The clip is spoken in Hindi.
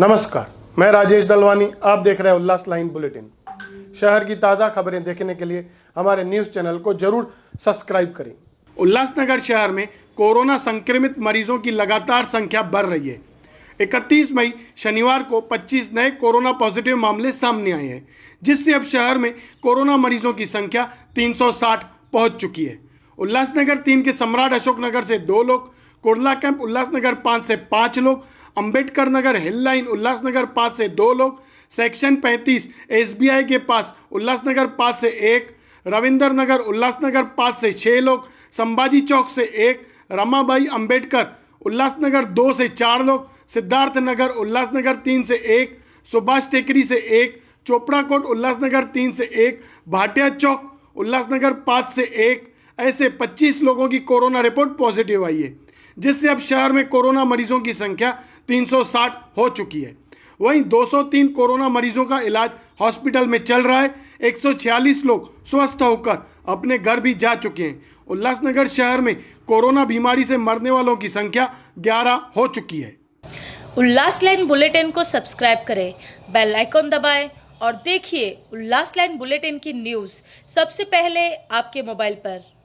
नमस्कार मैं राजेश दलवानी आप देख रहे हैं उल्लास लाइन बुलेटिन शहर की ताज़ा खबरें देखने के लिए हमारे न्यूज़ चैनल को जरूर सब्सक्राइब करें उल्लासनगर शहर में कोरोना संक्रमित मरीजों की लगातार संख्या बढ़ रही है 31 मई शनिवार को 25 नए कोरोना पॉजिटिव मामले सामने आए हैं जिससे अब शहर में कोरोना मरीजों की संख्या 360 पहुंच चुकी है उल्लासनगर तीन के सम्राट अशोकनगर से दो लोग कुर्ला कैंप उल्लासनगर पाँच से पाँच लोग अंबेडकर नगर हिल लाइन उल्लासनगर पाँच से दो लोग सेक्शन पैंतीस एसबीआई के पास उल्लासनगर पाँच से एक रविंद्र नगर उल्लासनगर पाँच से छः लोग संभाजी चौक से एक रमाबाई अंबेडकर उल्लासनगर दो से चार लोग सिद्धार्थ नगर उल्लासनगर तीन से एक सुभाष टेकरी से एक चोपड़ा कोट उल्लासनगर तीन से एक भाटिया चौक उल्लासनगर पाँच से एक ऐसे 25 लोगों की कोरोना रिपोर्ट पॉजिटिव आई है जिससे अब शहर में कोरोना मरीजों की संख्या 360 हो चुकी है वहीं 203 कोरोना मरीजों का इलाज हॉस्पिटल में चल रहा है 146 लोग स्वस्थ होकर अपने घर भी जा चुके हैं उल्लासनगर शहर में कोरोना बीमारी से मरने वालों की संख्या 11 हो चुकी है उल्लास लाइन बुलेटिन को सब्सक्राइब करें बेल आइकॉन दबाएं और देखिए उल्लास लाइन बुलेटिन की न्यूज़ सबसे पहले आपके मोबाइल पर